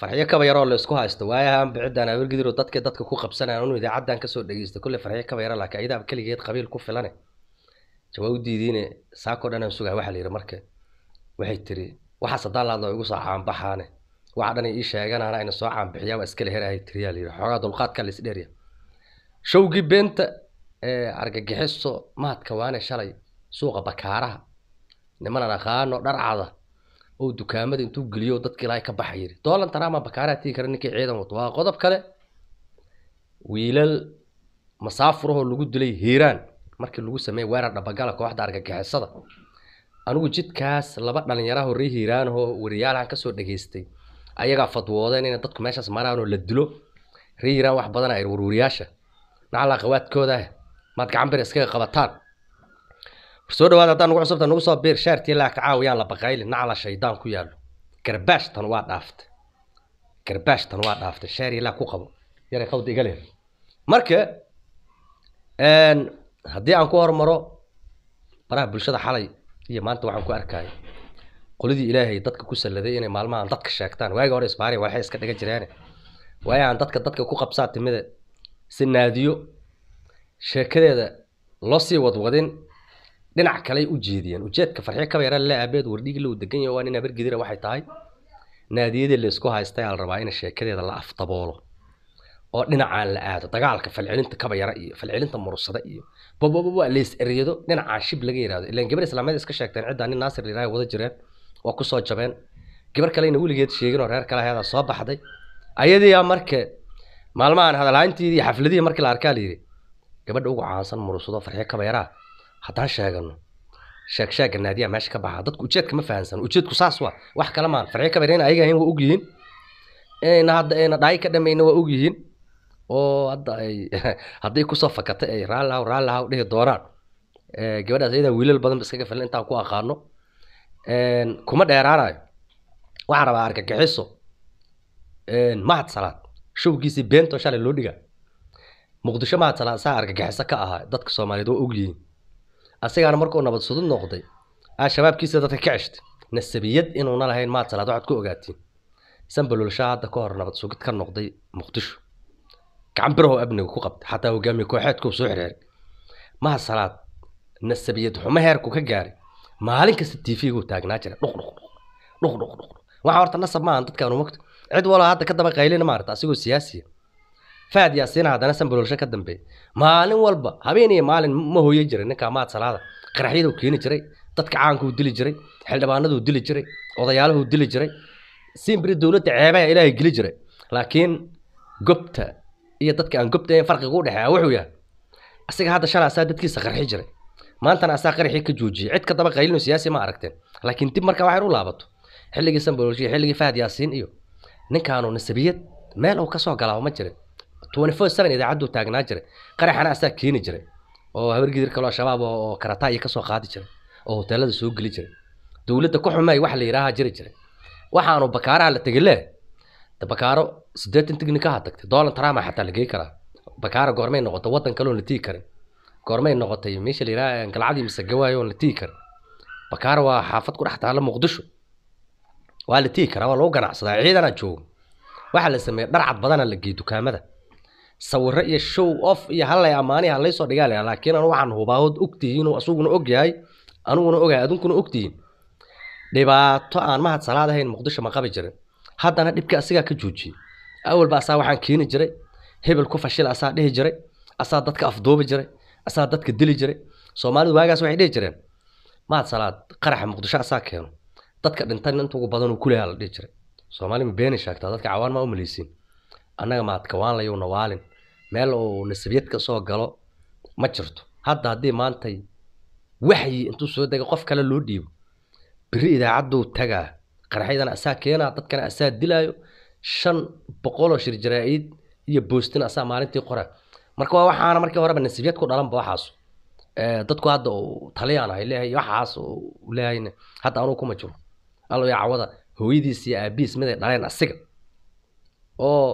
farxiyo kaba yaroo la isku haysto waayahan bicidaan awelgidiru dadka dadka ku qabsanayaan inuu idaacaddan kasoo dhegeysta kolle farxiyo kaba yaro laakiin ayadaaba keligeed qabiil ku filane jawaa u diidiine saakoo dhan aan waxaa la yidhi marka waxay tiri waxaas haddaan laadna igu soo caanbaxaane waxa dhan ii sheeganaana ayna soo caanbixiyaa waa iskale herahay tiriyaa la yidhi xoogaa dulqaadka la isdheerya showgii beenta argagixiso maadka waane shalay suuqa bakaaraha niman aqaano dharcada oo dukaamada intuu geliyo dadka ilaahay ka baxa yiri doolan taraama bakaaraa tigi kara ninkii ciidan wato waa qodob kale wiilal masaafurahoo lagu dilay hiiraan markii lagu sameeyey weerar dhabagala kooxda argagixisada anigu jidkaas laba dhalinyaraho ree hiiraanahoo wariyaalahan kasoo dhageystay ayagaa fadwoodeen inay dadku meeshaas maraanoo la dilo ree hiiraan wax badan ay warwariyaasha nacalaa qawaadkooda ah, maad gacan bar iskaga qabataan soo dhawaad haddaan nugu cusubta nugu soo biir shaartii laagta caawiyaan la baqaylin nacla shaydaan ku yaallo garbaashtan waa dhaaftay garbaashtan waa dhaaftay shaar ilaag ku qabo yaray qawda iga leer marka haddii aan ku hormaro baraha bulshada xalay iyo maanta waxaan ku arkaya qoladii ilaahay dadka ku salladay inay maalmahan dadka sheegtaan waagi hore isbaariya waxay iska dhiga jireene waayahan dadka dadka ku qabsaa timida si naadiyo sheekadeeda loo sii wadwadin dhinac kaley u jeediyaan ujeedka farxyo kaba yaraan la aabeed wardhig low degan yahay waa nin abargidira waxay tahay naadiyadii laysku haystay ala rabaa in sheekadeeda la afdaboolo oo dhinacaan la aado dagaalka falcelinta kabayara iyo falcelinta murusada iyo babababa lays eryado dhinacaa shib laga yidhahdo ilaan gabar islaameed iska sheegteen ciddaa nin naasir liraa wada jireen oo kusoo jabeen gabar kaleyna weligeed sheegin oo reer kale aheedaa soo baxday ayadiiyaa marka maalmahan hadalhaantiidii xafladihii markii la arkaa la yidhi gabadha ugu caansan murusado farxyo kabayaraa haddaan sheegano sheegsheega naadiya meesha ka baxaa dadku ujeedka ma fahansan ujeedku saas waa wax kale maan farci kabareyn ayaga ahayn waa ogyihiin inayna hadda ayna dhaayi ka dhamayna waa ogyihiin oo hadda ay hadday kusoo fakata ay raallahaw raallahaw dhihi doonaan gabadhaas ayadaa wiilal badan ba iskaga filan intaan ku aqaano kuma dheeraanayo waxaan rabaa argagixiso mahad salaad showgiisii beentoo loo dhigaa muqdisho mahad salaad saa argagixiso ka aha dadka soomaaliyeed waa ogyihiin asagaana markuu nabad sudud noqday aa shabaabkiisa dadka ka ceshtay nasabiyad inuuna lahayn maad salaad waxaad ku ogaatiin sanbalulshaa hadda ka hor nabad sugid ka noqday muqdisho gacan birahow amniga ku qabtay xataa hogaamiye kooxeedkuu soo xidheeray maha salaad nasabiyad xumo heerku ka gaaray maalin kasta t v taagnaa jira dhuqdhuqdhuqdhuqdhuqdhuq waxa horta nasab maahan dadkaanu mogta cid walaa hadda ka daba qaylina maarata asigoo siyaasiya faad yaasiin haddana sanbaloolsho ka dambe maalin walba habeen iyo maalin ma hooyan jiray ninka amaad salaada qaraxyaduu keeni jiray dadka caankuu dili jiray xildhibaanaduu dili jiray odayaaluhuu dili jiray simbiri dowladda ceebaha ilaahay geli jiray laakiin gobta iyo dadka aan gobta farqigu udhexeeya wuxuu yahay asiga hadda shalay dadkiisa qarxi jiray maantana asaa qarxii ka joojiyey cid ka daba qaylinoo siyaasi ma aragteen laakiin dib marka waxay u laabato xilligii sanbaloolsho xilligii faad yaasiin iyo ninkaanu nisabiyad meel uu ka soo ma jirin idaacaddu taagnaa jiray qaraxana asaa keeni jiray oo habargidir shabaab oo karataa iyo kasoo qaadi jiray oo hoteelada soo geli jiray dowladda ku xumay wax la yidhaaha jiri jiray waxaanu bakaaraha la tegay le bakaaro siddeetan tignikaha tagtay donald trump xataa la karaa bakaara goormay noqotay waddan kale la tiigi karin goormay noqotay meesha la yidhaha galcadii masagawaayo oon la tiigi karin bakaara waa xaafad ku dhex taalla muqdisho waa la tiigi karaa waa lagu ganacsadaa ciidanaa joogo waxaa la sameeyey dharcad badana la geey dukaamada sawiro iyo show off iyo hallay amaani halaysoo dhigaa laakiin anu waxaan hubaa ood ogtihiinoo asuguna ogyahay aniguna ogahay adunkuna ogtihiin dhibaato aan mahad salaad ahayn muqdisho ma qabi jirin haddana dhibkii asigaa ka joojiyey awalba asaa waxaan keeni jiray hebel ku fashil asaa dhihi jiray asaa dadka afduubi jiray asaa dadka dili jiray soomaalidu waagaas waxay dhihi jireen mahad salaad qaraxa muqdisho asaa keeno dadka dhintan intugu badan uu kuleha la dhihi jiray soomaali ma beeni sheegtaa dadka cawaan maa u malaysiin annaga maadkawaanlayuna waalin meel uu nasabiyad ka soo galo ma jirto hadda haddii maantay waxyi intuu soo dega qof kale loo dhiibo beri idaacadduu tagaa qaraxyadana asaa keenaa dadkana asaa dilaayo shan boqoloo shir jaraa-id iyo boostin asaa maalintii qora marka waa waxaana markii horeba nasibyad ku dhalanba waxaas dadku hadda uu taliyaan ahay leeyahay waxaas uu leeyahayna hadda anugu kuma jiro allo yaa cawada hooyadiis iyo aabihiis miday dhaleen asiga oo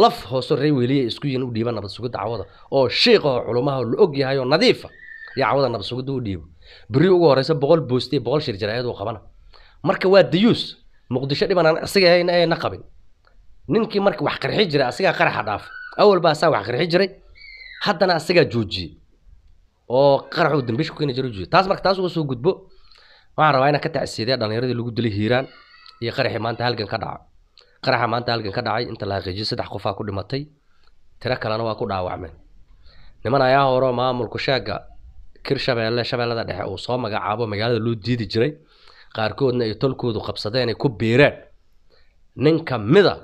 laf hoose ree weeliya isku yiin u dhiiba nabad cawada oo sheikahoo culumaha la og yahay oo nadiifa iyo cawada nabad u dhiibo berri ugu horeysa boqol boosti boqol shir jaraa'id qabana marka waa dayuus muqdisho dhiban aan isaga ahayn ayna qabin ninkii marka wax qarxi jiray asigaa qaraxa dhaafay awal asaa wax qarxi jiray haddana asagaa joojiyey oo qaraxuu dambiisha ku keeni jiray joojiyey taas marka taas uga soo gudbo waxaan rabaa inaan ka tacsiidiya dhallinyaradii lagu dilay hiiraan iyo qaraxii maanta halgan ka dhaca qaraxa maanta halgan ka dhacay inta la xaqiijiyo saddex qofaa ku dhimatay tiro kalena waa ku dhaawacmeen niman ayaa horo maamulku sheega kir shabeelle shabeellada dhexe uu soo magacaabo magaalada loo diidi jiray qaarkoodna ay tolkoodu qabsadeen ay ku biireen nin ka mida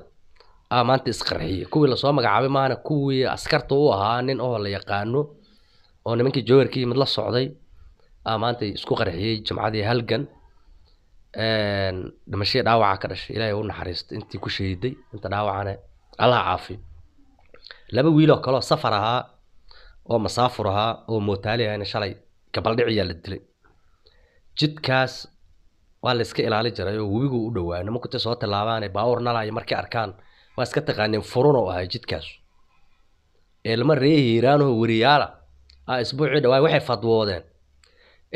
ah maanta isqarxiyay kuwii lasoo magacaabay maahana kuwii askarta u ahaa nin oo la yaqaano oo nimankii jogarkii mid la socday ah maanta isku qarxiyey jimcadii halgan dhimashadii dhaawaca ka dhashay ilaahay u naxariisto intii ku shahiiday inta dhaawacane allah caafiyo laba wiiloo kaleo safar ahaa oo masaafur ahaa oo mootaali ahayna shalay gabaldhiciyaa la dilay jidkaas waa la ilaali jiray oo webigu u dhowaayo nimankutay soo tallaabaane baawur nalayo markay arkaan waa iska taqaaneen furun oo ahay jidkaas eelma ree hiiraanoo weriyaala a ah isbuucii dhawaay waxay fadwoodeen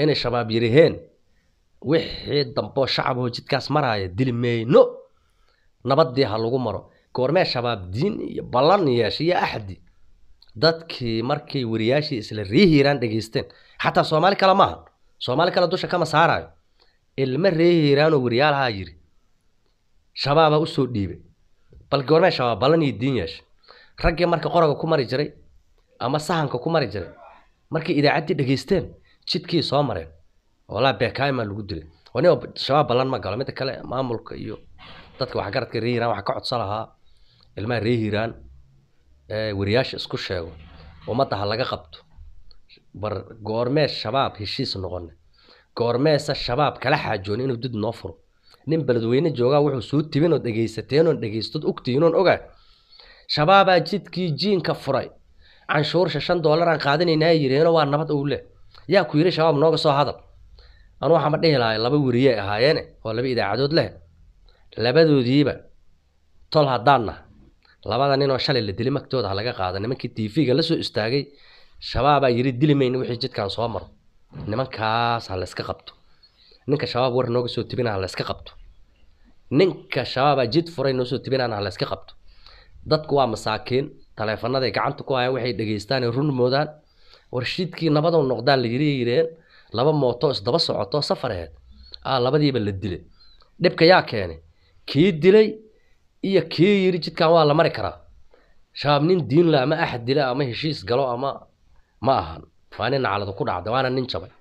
inay shabaab yiriheen wixii damboo shacaboo jidkaas maraaya dili mayno nabadii ha lagu maro goormee shabaab diin iyo ballan yeesh iyo axdi dadkii markay wariyaashii isla reehiiraan dhegaysteen xataa soomaali kale maaha soomaali kale dusha kama saaraayo ilma reehiiraanoo wariyaalahaa yidhi shabaaba usoo dhiibay bal goormee shabaab ballan iyo diin yeesh raggii marka qoraga ku mari jiray ama sahanka ku mari jiray markay idaacaddii dhegaysteen jidkii soo mareen walaa beekaayimaa lagu dilay anigo shabaab ballan ma galo midda kale maamulka iyo dadka waxgaradka reer hiiraan waxa ka codsan lahaa ilmaha reer hiiraan wariyaasha isku sheego ummadda ha laga qabto bar goormee shabaab heshiis noqone goormeesa shabaab kala xaajooni inuu did noo furo nin beledweyne joogaa wuxuu soo tibin oo dhegaysateenoon dhagaystod ogtihiinoon ogaa shabaabaa jidkii jiinka furay canshuursha shan doolaraan qaadinaynaa yiriheenoo waa nabad ou leh yaa ku yidhi shabaab nooga soo hadal anu waxaan ma dhihi lahay laba weriyey ahaayeene oo laba idaacadood leh labadoodiiba tol haddaan labada ninoo shalay la dilay magtooda ah, ha laga qaada nimankii t v-ga lasoo istaagay shabaabaa yiri dili mayna wixii jidkaan soo maro nimankaas ha ah, layska qabto ninka shabaab war nooga soo tibina ha layska qabto ninka shabaabaa ah, jid furay noo soo tibinaana ha layska qabto dadku waa masaakiin taleefanaday gacanta ku hayaan waxay dhegeystaan ee run moodaan war nabadow noqdaan la yireen laba mooto isdaba socoto safareed aa ah, labadiiba la dilay dhibka yaa keenay kii dilay iyo kii yiri jidkan waa la mari karaa shaab nin diinle ama axad dila ama heshiis galo ama ma ahan waa nin nacaladu ku dhacda waana nin jabay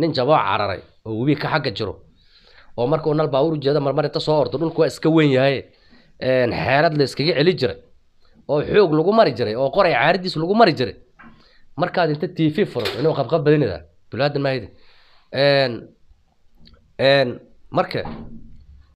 nin jaboo cararay oo webi ka xagga jiro oo markuu nal baabuur ujeeda marmar inta soo ordo dhulku waa iska weyn yahay xeerad la celi jiray oo xoog lagu mari jiray oo qoray caaridiis lagu mari jiray markaad inta tv furo inuu qabqab badinadaa bulaadin maayada marka